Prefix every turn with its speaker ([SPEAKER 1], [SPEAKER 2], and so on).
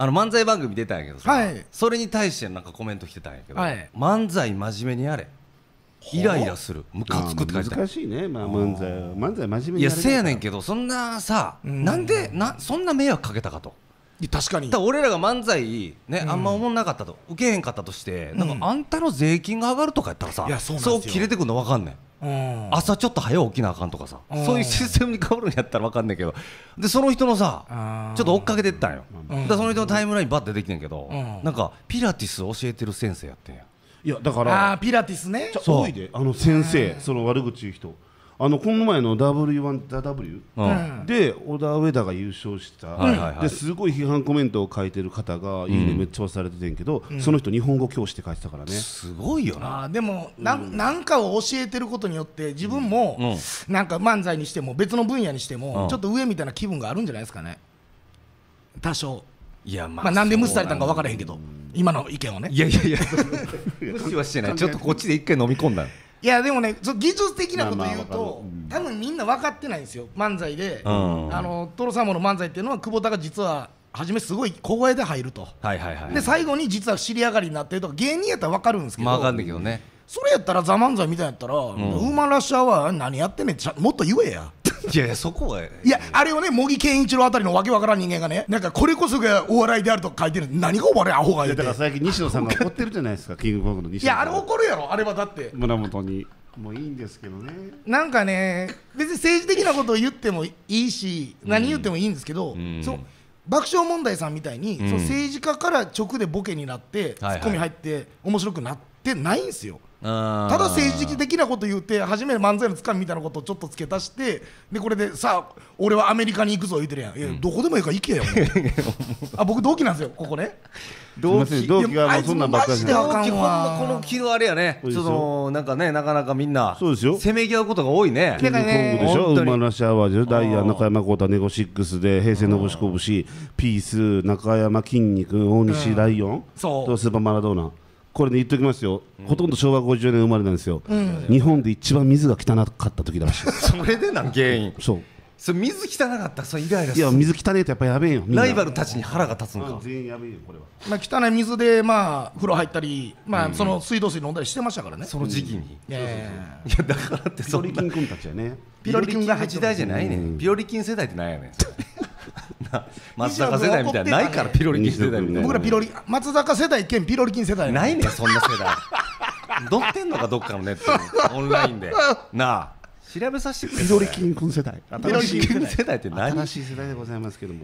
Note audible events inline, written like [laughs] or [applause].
[SPEAKER 1] あの漫才番組出たんやけどさ、はいそれに対してなんかコメント来てたんやけど、はい漫才真面目にやれイライラするムカつくって書いて難しいね、まあ、漫才漫才真面目にやれせやねんけどそんなさ、なんでなそんな迷惑かけたかと確かにだ俺らが漫才ね、あんま思んなかったと受けへんかったとして、なんかあんたの税金が上がるとかやったらさ、いやそうそう切れてくるの分かんない朝ちょっと早起きなあかんとかさそういうシステムに変わるんやったら分かんないけどでその人のさちょっと追っかけてったんよ、うその人のタイムラインばって出てきてんけど、なんかピラティス教えてる先生やってんやいやだから
[SPEAKER 2] あピラティスねそう
[SPEAKER 1] あの先生その悪口言う人あのこの前の W1 ダ W で小田上田が優勝したですごい批判コメントを書いてる方がいいねめっちゃ押されててんけどその人日本語教師って書いてたからねすごいよ
[SPEAKER 2] なでもなんかを教えてることによって自分もなんか漫才にしても別の分野にしてもちょっと上みたいな気分があるんじゃないですかね多少いやまあなんで無視されたんか分からへんけど今の意見をねいやいやいや [laughs] 無視はしてないちょっとこっちで一回飲み込んだいやでもねそ技術的なこと言うと、多分みんな分かってないんですよ漫才で、うん、あのトロサーモの漫才っていうのは久保田が実は初めすごい小声で入ると、
[SPEAKER 1] はいはいはい、で最
[SPEAKER 2] 後に実は知り上がりになってるとか芸人やったら分かるんですけど、まあ、分かんないけどねそれやったら「ザ漫才みたいやったら「うん、ウーマンラッシュアワー何やってんねん」もっと言えや。いやいやそこはいやあれをね茂木健一郎あたりのわけわからん人間がねなんかこれこそがお笑いであると書いてる何がお笑いアホがいやだから最近西野
[SPEAKER 1] さんが怒ってるじゃないですか [laughs] キングコングの西野いやあれ怒
[SPEAKER 2] るやろあれはだって
[SPEAKER 1] 胸元にもういいんですけどね
[SPEAKER 2] なんかね別に政治的なことを言ってもいいし、何言ってもいいんですけど、うん、そう爆笑問題さんみたいに、うん、その政治家から直でボケになって、ツッコミ入って面白くなってってないんですよただ政治的なこと言って初め漫才のつかみみたいなことをちょっと付け足してでこれでさあ俺はアメリカに行くぞ言うてるやん、うん、どこでもいいから行けよ [laughs] あ僕同期なんですよここね同期同期がそんなんばっかりで同期ほんまこの気のあれやね
[SPEAKER 1] そのなんかねなかなかみんなそうですよせめぎ合うことが多いねキングコングでしょ馬なしアワーでしダイヤ中山浩太ネゴシックスで平成のぶしこぶしピース中山筋肉大西ライオンそうとスーパーマラドーナこれね言っおきますよ、ほとんど昭和50年生まれなんですよ、日本で一番水が汚かった時だしい [laughs] それでなん原因そう
[SPEAKER 2] それ水汚かったそれイライラすいや水
[SPEAKER 1] 汚いとやっぱやべえよライバルたちに腹が立つのか
[SPEAKER 2] 全員やべえよこれはまあ、汚い水で、まあ、風呂入ったり、まあ、その水道水飲んだりしてましたからね。その時期に
[SPEAKER 1] いやだからってピそロリな菌君たちやねピロリ菌が時代じゃないねんピロリ菌世代ってなんやねんな松坂世代みたいないからピロリ菌世代みたいな僕らピ
[SPEAKER 2] ロリ松坂世代兼ピロリ菌世代ないね
[SPEAKER 1] そんな世代乗ってんのかどっかのネットにオンラインでなあ
[SPEAKER 2] 調べさせてくれピロリ菌世代
[SPEAKER 1] ピロリ菌世代って何新しい世代でございますけども、